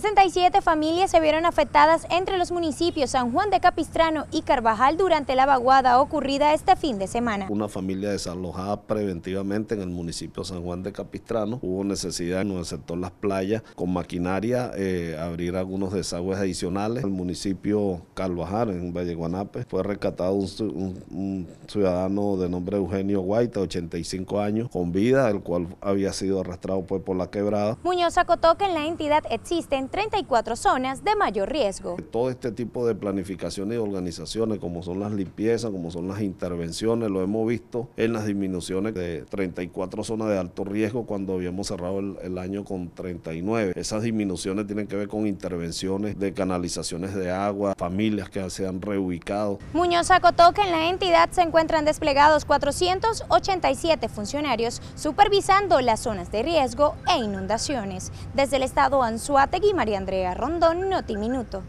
67 familias se vieron afectadas entre los municipios San Juan de Capistrano y Carvajal durante la vaguada ocurrida este fin de semana. Una familia desalojada preventivamente en el municipio San Juan de Capistrano. Hubo necesidad en no sector Las Playas con maquinaria eh, abrir algunos desagües adicionales. El municipio Carvajal en Valle Guanapes fue rescatado un, ciudadano de nombre Eugenio Guaita, 85 años, con vida, el cual había sido arrastrado pues, por la quebrada. Muñoz acotó que en la entidad existen 34 zonas de mayor riesgo. Todo este tipo de planificaciones y organizaciones, como son las limpiezas, como son las intervenciones, lo hemos visto en las disminuciones de 34 zonas de alto riesgo cuando habíamos cerrado el, año con 39. Esas disminuciones tienen que ver con intervenciones de canalizaciones de agua, familias que se han reubicado. Muñoz acotó que en la entidad se encuentran desplegados 487 funcionarios supervisando las zonas de riesgo e inundaciones. Desde el estado Anzuate, y María Andrea Rondón, Notiminuto.